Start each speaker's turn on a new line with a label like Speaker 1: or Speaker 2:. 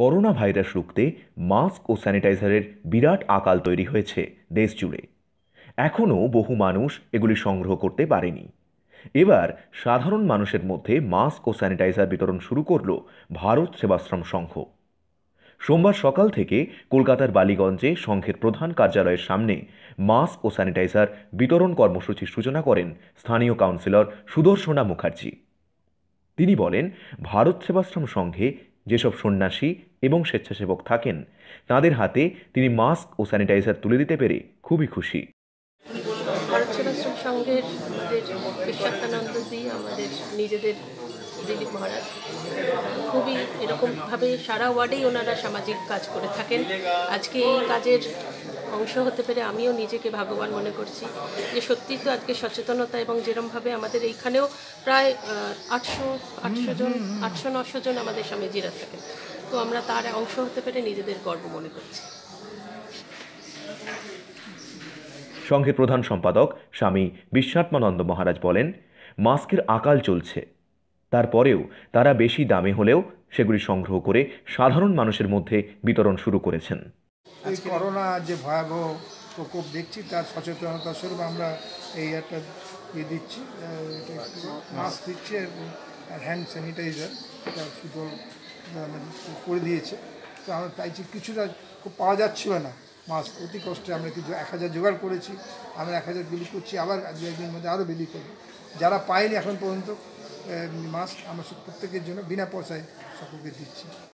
Speaker 1: corona virus রুখতে mask ও স্যানিটাইজারের বিরাট আকাল তৈরি হয়েছে দেশ জুড়ে এখনও বহু মানুষ এগুলি সংগ্রহ করতে পারেনি এবার সাধারণ মানুষের মধ্যে মাস্ক ও স্যানিটাইজার বিতরণ শুরু করল ভারত সেবাশ্রম সংঘ সোমবার সকাল থেকে কলকাতার বালিগঞ্জে সংঘের প্রধান কার্যালয়ের সামনে মাস্ক ও স্যানিটাইজার বিতরণ কর্মসূচির সূচনা করেন স্থানীয় কাউন্সিলর সুদর্শনা মুখার্জি তিনি বলেন ভারত সেবাশ্রম সংঘে যেসব সন্ন্যাসী এবং স্বেচ্ছাসেবক থাকেন তাদের হাতে তিনি মাস্ক ও স্যানিটাইজার তুলে দিতে পেরে খুবই খুশি
Speaker 2: ভারত সেবাশ্রম সংঘের আমাদের নিজেদের দিলীপ মহারাজ খুবই এরকমভাবে সারা ওয়ার্ডেই ওনারা সামাজিক কাজ করে থাকেন আজকে এই কাজের অংশ হতে পেরে আমিও নিজেকে ভাগ্যবান মনে করছি যে সত্যি তো আজকে সচেতনতা এবং যেরমভাবে আমাদের এইখানেও প্রায় আটশো আটশো জন আটশো নশো জন আমাদের স্বামীজিরা থাকেন তো আমরা তার অংশ হতে পেরে নিজেদের গর্ব মনে করছি
Speaker 1: সংঘের প্রধান সম্পাদক স্বামী বিশ্বাত্মানন্দ মহারাজ বলেন মাস্কের আকাল চলছে তারপরেও তারা বেশি দামে হলেও সেগুলি সংগ্রহ করে সাধারণ মানুষের মধ্যে বিতরণ শুরু করেছেন
Speaker 3: এই করোনা যে ভয়াবহ প্রকোপ দেখছি তার সচেতনতা স্বরূপ আমরা এই একটা ইয়ে দিচ্ছি মাস্ক দিচ্ছি আর হ্যান্ড স্যানিটাইজার এটা সুতোর করে দিয়েছে তো আমরা চাইছি কিছুটা পাওয়া যাচ্ছিল না মাস্ক অতি কষ্টে আমরা কিছু এক হাজার জোগাড় করেছি আমরা এক হাজার বিলি করছি আবার দু একদিনের মধ্যে আরও বিলি করব যারা পায়নি এখন পর্যন্ত মাস্ক আমরা প্রত্যেকের জন্য বিনা পয়সায় সকলকে দিচ্ছি